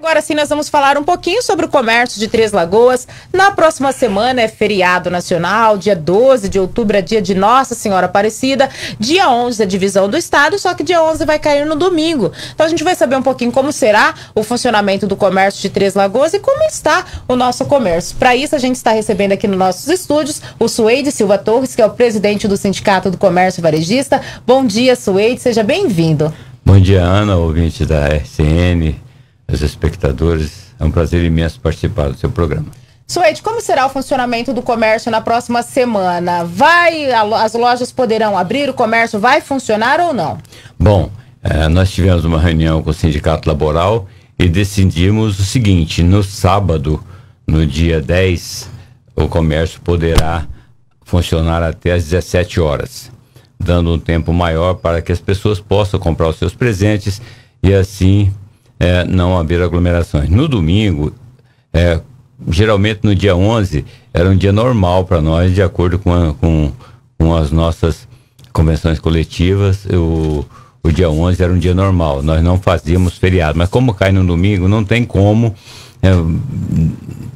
Agora sim, nós vamos falar um pouquinho sobre o comércio de Três Lagoas. Na próxima semana é feriado nacional, dia 12 de outubro é dia de Nossa Senhora Aparecida, dia 11 é divisão do Estado, só que dia 11 vai cair no domingo. Então a gente vai saber um pouquinho como será o funcionamento do comércio de Três Lagoas e como está o nosso comércio. Para isso, a gente está recebendo aqui nos nossos estúdios o Suede Silva Torres, que é o presidente do Sindicato do Comércio Varejista. Bom dia, Suede, seja bem-vindo. Bom dia, Ana, ouvinte da RCN os espectadores. É um prazer imenso participar do seu programa. Suede, como será o funcionamento do comércio na próxima semana? Vai, as lojas poderão abrir, o comércio vai funcionar ou não? Bom, eh, nós tivemos uma reunião com o Sindicato Laboral e decidimos o seguinte: no sábado, no dia 10, o comércio poderá funcionar até às 17 horas, dando um tempo maior para que as pessoas possam comprar os seus presentes e assim é, não haver aglomerações. No domingo, é, geralmente no dia 11, era um dia normal para nós, de acordo com, a, com, com, as nossas convenções coletivas, o, o dia 11 era um dia normal, nós não fazíamos feriado, mas como cai no domingo, não tem como é,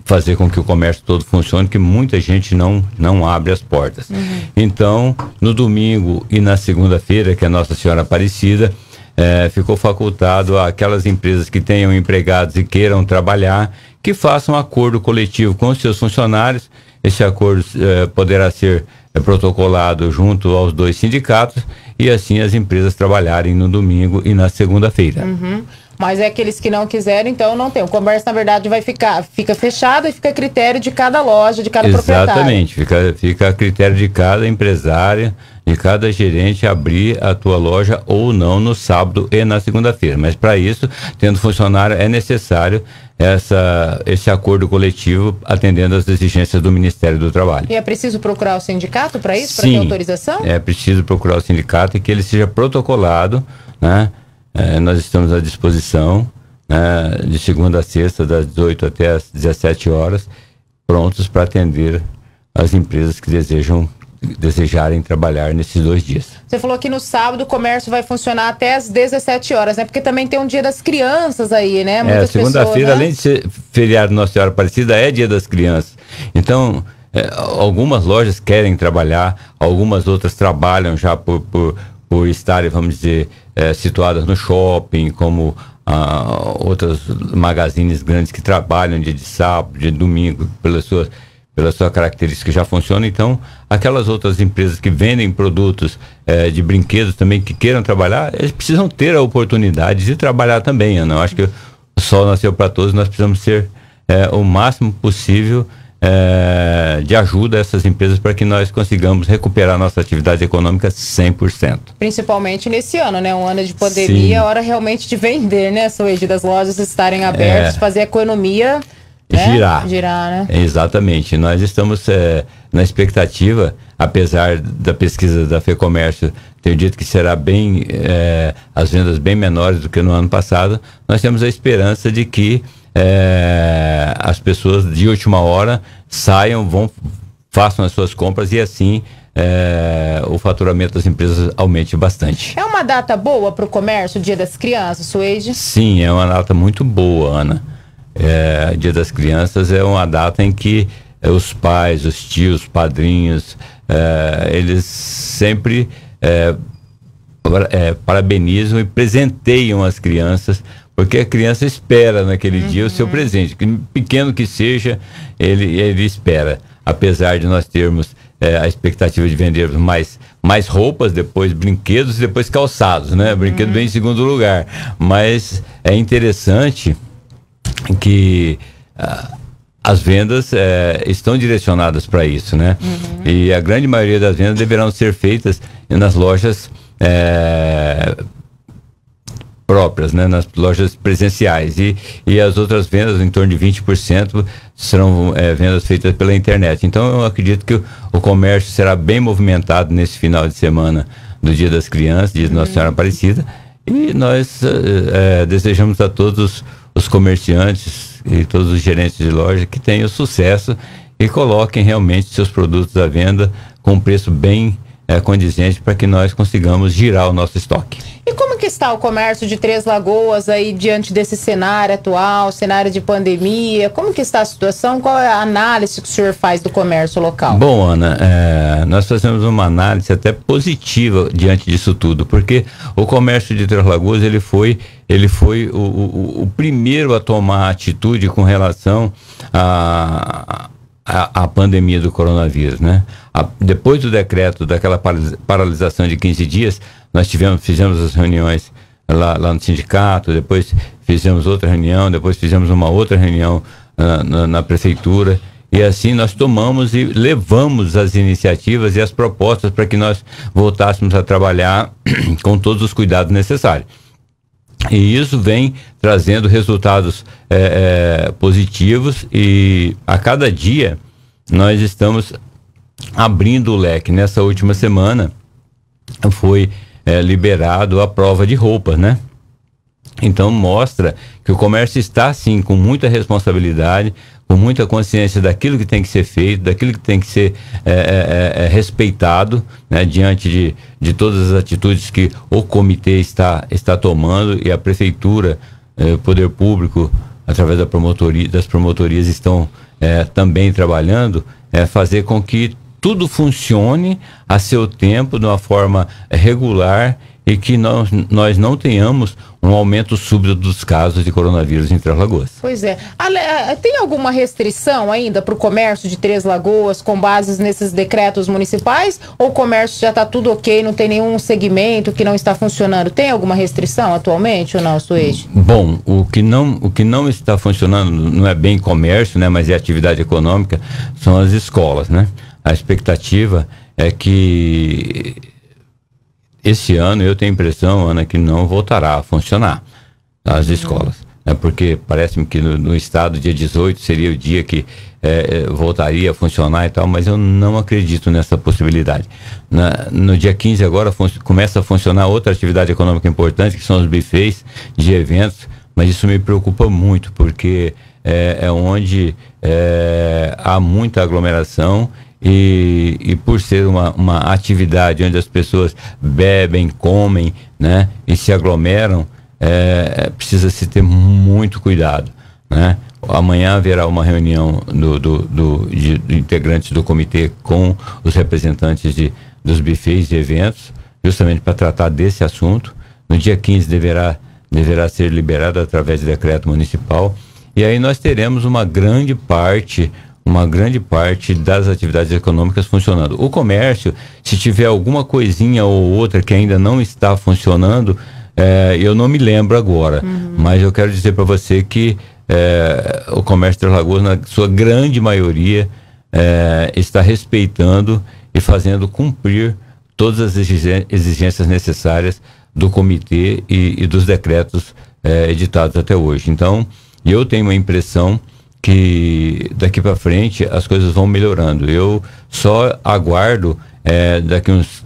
fazer com que o comércio todo funcione, que muita gente não, não abre as portas. Uhum. Então, no domingo e na segunda-feira, que é Nossa Senhora Aparecida, é, ficou facultado àquelas empresas que tenham empregados e queiram trabalhar que façam um acordo coletivo com os seus funcionários. Esse acordo é, poderá ser é, protocolado junto aos dois sindicatos e assim as empresas trabalharem no domingo e na segunda-feira. Uhum. Mas é aqueles que não quiserem, então não tem. O comércio, na verdade, vai ficar fica fechado e fica a critério de cada loja, de cada Exatamente, proprietário. Exatamente, fica, fica a critério de cada empresária de cada gerente abrir a tua loja ou não no sábado e na segunda-feira. Mas para isso, tendo funcionário, é necessário essa, esse acordo coletivo atendendo às exigências do Ministério do Trabalho. E é preciso procurar o sindicato para isso, para ter autorização? É preciso procurar o sindicato e que ele seja protocolado, né? É, nós estamos à disposição né? de segunda a sexta, das 18 até as 17 horas, prontos para atender as empresas que desejam desejarem trabalhar nesses dois dias. Você falou que no sábado o comércio vai funcionar até às 17 horas, né? Porque também tem um dia das crianças aí, né? É, Muitas é, segunda-feira, né? além de ser feriado Nossa Senhora Aparecida, é dia das crianças. Então, é, algumas lojas querem trabalhar, algumas outras trabalham já por, por, por estarem, vamos dizer, é, situadas no shopping, como ah, outras magazines grandes que trabalham dia de sábado, dia de domingo, pelas suas pela sua característica já funciona. Então, aquelas outras empresas que vendem produtos eh, de brinquedos também que queiram trabalhar, eles precisam ter a oportunidade de trabalhar também, eu não acho que o sol nasceu para todos, nós precisamos ser eh, o máximo possível eh, de ajuda a essas empresas para que nós consigamos recuperar nossa atividade econômica 100%. Principalmente nesse ano, né? Um ano de pandemia, Sim. É hora realmente de vender, né, Suede? Das lojas estarem abertas, é. fazer a economia é? girar. Girar, né? Exatamente. Nós estamos é, na expectativa, apesar da pesquisa da FEComércio ter dito que será bem é, as vendas bem menores do que no ano passado, nós temos a esperança de que eh, as pessoas de última hora saiam, vão, façam as suas compras e assim é, o faturamento das empresas aumente bastante. É uma data boa para o comércio, o Dia das Crianças, Suede? Sim, é uma data muito boa, Ana. É, Dia das Crianças é uma data em que é, os pais, os tios, padrinhos, é, eles sempre é, é, parabenizam e presenteiam as crianças, porque a criança espera naquele uhum. dia o seu uhum. presente, pequeno que seja, ele, ele espera. Apesar de nós termos é, a expectativa de vendermos mais, mais roupas, depois brinquedos, depois calçados, né? Brinquedo uhum. vem em segundo lugar. Mas é interessante que uh, as vendas eh, estão direcionadas para isso, né? Uhum. E a grande maioria das vendas deverão ser feitas nas lojas eh, próprias, né? nas lojas presenciais. E, e as outras vendas, em torno de 20%, serão eh, vendas feitas pela internet. Então, eu acredito que o, o, comércio será bem movimentado nesse final de semana do Dia das Crianças, Dia uhum. de Nossa uhum. Senhora Aparecida. E nós desejamos a todos os comerciantes e todos os gerentes de loja que tenham sucesso e coloquem realmente seus produtos à venda com um preço bem é, condizente para que nós consigamos girar o nosso estoque. E como que está o comércio de Três Lagoas aí diante desse cenário atual, cenário de pandemia? Como que está a situação? Qual é a análise que o senhor faz do comércio local? Bom, Ana, é, nós fazemos uma análise até positiva diante disso tudo, porque o comércio de Três Lagoas ele foi ele foi o, o, o primeiro a tomar atitude com relação a, a, a pandemia do coronavírus, né? A, depois do decreto daquela paralisação de 15 dias, nós tivemos, fizemos as reuniões lá, lá no sindicato, depois fizemos outra reunião, depois fizemos uma outra reunião na, na prefeitura. E assim nós tomamos e levamos as iniciativas e as propostas para que nós voltássemos a trabalhar com todos os cuidados necessários. E isso vem trazendo resultados é, é, positivos e a cada dia nós estamos abrindo o leque. Nessa última semana foi é, liberado a prova de roupa, né? Então mostra que o comércio está sim com muita responsabilidade, com muita consciência daquilo que tem que ser feito, daquilo que tem que ser é, é, é, respeitado né, diante de, de todas as atitudes que o comitê está, está tomando e a prefeitura, eh, o poder público, através da promotoria, das promotorias estão eh, também trabalhando, é fazer com que tudo funcione a seu tempo, de uma forma regular e que nós, nós não tenhamos um aumento súbito dos casos de coronavírus em Três Lagoas. Pois é. Eh, eh, tem alguma restrição ainda para o comércio de Três Lagoas com bases nesses decretos municipais? Ou o comércio já está tudo ok, não tem nenhum segmento que não está funcionando? Tem alguma restrição atualmente ou não, Suede? Bom, o que não, o que não está funcionando não é bem comércio, né, mas é atividade econômica, são as escolas, né? A expectativa é que esse ano eu tenho a impressão, Ana, que não voltará a funcionar as hum. escolas. Né? Porque parece-me que no, no, estado, dia 18 seria o dia que é, é, voltaria a funcionar e tal, mas eu não acredito nessa possibilidade. Na, no dia 15 agora começa a funcionar outra atividade econômica importante, que são os bufês de eventos, mas isso me preocupa muito, porque é, é onde é, há muita aglomeração e, e por ser uma, uma atividade onde as pessoas bebem, comem, né? E se aglomeram, é, precisa se ter muito cuidado, né? Amanhã haverá uma reunião do, do, do de, de integrantes do comitê com os representantes de, dos bufês e eventos, justamente para tratar desse assunto. No dia 15 deverá, deverá ser liberado através de decreto municipal. E aí nós teremos uma grande parte uma grande parte das atividades econômicas funcionando. O comércio, se tiver alguma coisinha ou outra que ainda não está funcionando, é, eu não me lembro agora, uhum. mas eu quero dizer para você que é, o comércio de Lagoas, na sua grande maioria, é, está respeitando e fazendo cumprir todas as exigências necessárias do comitê e, e dos decretos editados até hoje. Então, eu tenho a impressão que daqui para frente as coisas vão melhorando. Eu só aguardo é, daqui uns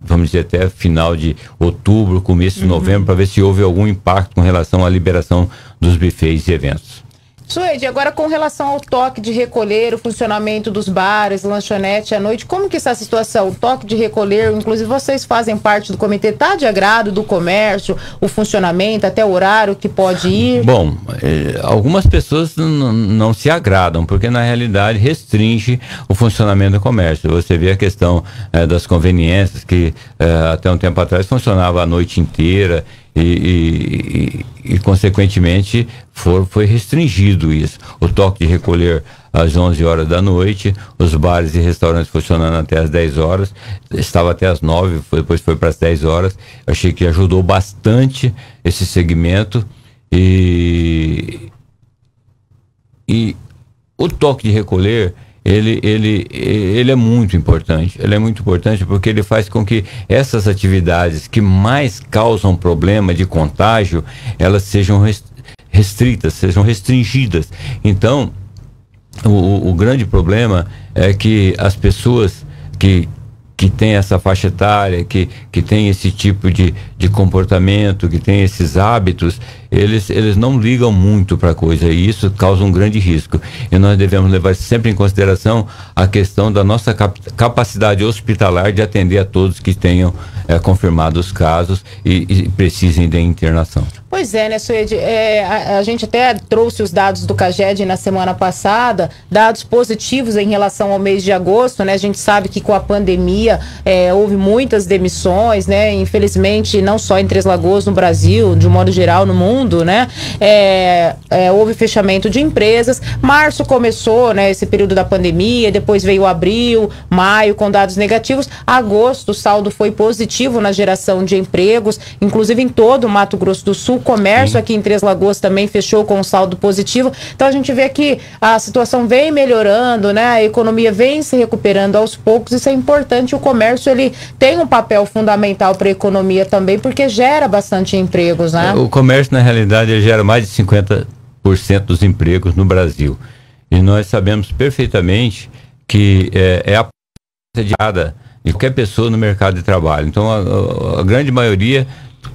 vamos dizer até final de outubro, começo de uhum. novembro, para ver se houve algum impacto com relação à liberação dos bufês e eventos. Suede, agora com relação ao toque de recolher, o funcionamento dos bares, lanchonete à noite, como que está a situação? O toque de recolher, inclusive vocês fazem parte do comitê, está de agrado do comércio, o funcionamento, até o horário que pode ir? Bom, é, algumas pessoas não se agradam, porque na realidade restringe o funcionamento do comércio. Você vê a questão é, das conveniências, que é, até um tempo atrás funcionava a noite inteira e, e, e, consequentemente for, foi restringido isso. O toque de recolher às 11 horas da noite, os bares e restaurantes funcionando até às 10 horas, estava até às 9, foi, depois foi para as 10 horas. achei que ajudou bastante esse segmento e, e o toque de recolher ele, ele, ele é muito importante. Ele é muito importante porque ele faz com que essas atividades que mais causam problema de contágio, elas sejam restritas, sejam restringidas. Então, o, o grande problema é que as pessoas que, que tem essa faixa etária, que, que tem esse tipo de, de comportamento, que tem esses hábitos, eles, eles não ligam muito para a coisa e isso causa um grande risco. E nós devemos levar sempre em consideração a questão da nossa cap capacidade hospitalar de atender a todos que tenham é, confirmado os casos e, e, precisem de internação. Pois é, né, Suede? É, a, a, gente até trouxe os dados do CAGED na semana passada, dados positivos em relação ao mês de agosto, né? A gente sabe que com a pandemia é, houve muitas demissões, né? Infelizmente, não só em Três Lagoas, no Brasil, de um modo geral, no mundo mundo, né? É, é, houve fechamento de empresas. Março começou, né, esse período da pandemia, depois veio abril, maio com dados negativos. Agosto, o saldo foi positivo na geração de empregos, inclusive em todo o Mato Grosso do Sul. Comércio Sim. aqui em Três Lagoas também fechou com um saldo positivo. Então a gente vê que a situação vem melhorando, né? A economia vem se recuperando aos poucos. Isso é importante. O comércio ele tem um papel fundamental para a economia também, porque gera bastante empregos, né? É, o comércio, na realidade, ele gera mais de 50% dos empregos no Brasil. E nós sabemos perfeitamente que é, é a diada de qualquer pessoa no mercado de trabalho. Então, a, a, a grande maioria,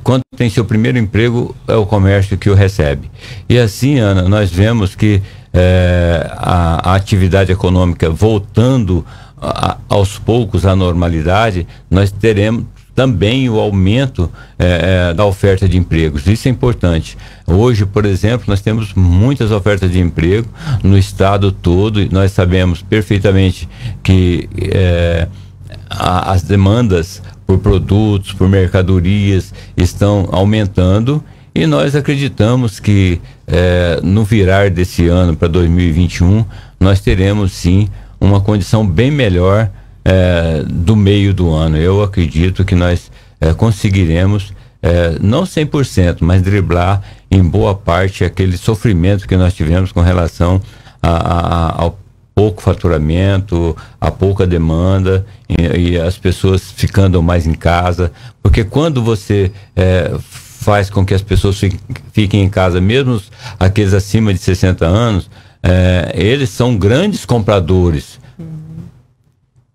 quando tem seu primeiro emprego, é o comércio que o recebe. E assim, Ana, nós vemos que é, a, a atividade econômica voltando a, aos poucos à normalidade, nós teremos, também o aumento é, é, da oferta de empregos. Isso é importante. Hoje, por exemplo, nós temos muitas ofertas de emprego no estado todo e nós sabemos perfeitamente que é, a, as demandas por produtos, por mercadorias estão aumentando e nós acreditamos que é, no virar desse ano para 2021 nós teremos sim uma condição bem melhor é, do meio do ano. Eu acredito que nós é, conseguiremos, é, não 100%, mas driblar em boa parte aquele sofrimento que nós tivemos com relação a, a, ao pouco faturamento, a pouca demanda e, e, as pessoas ficando mais em casa. Porque quando você é, faz com que as pessoas fiquem, fiquem em casa, mesmo aqueles acima de 60 anos, é, eles são grandes compradores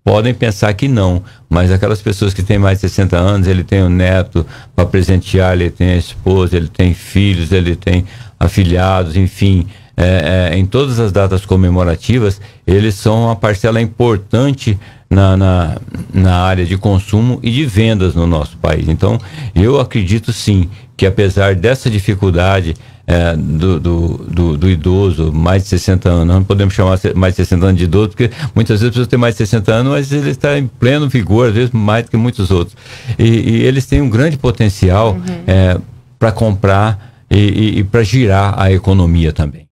podem pensar que não, mas aquelas pessoas que têm mais de 60 anos, ele tem um neto para presentear, ele tem a esposa, ele tem filhos, ele tem afilhados, enfim, é, é, em todas as datas comemorativas, eles são uma parcela importante na, na, na área de consumo e de vendas no nosso país. Então, eu acredito sim que apesar dessa dificuldade é, do, do, do, do, idoso, mais de 60 anos, não podemos chamar mais de 60 anos de idoso, porque muitas vezes a pessoa tem mais de 60 anos, mas ele está em pleno vigor, às vezes mais do que muitos outros. E, e eles têm um grande potencial uhum. é, para comprar e, e, e para girar a economia também.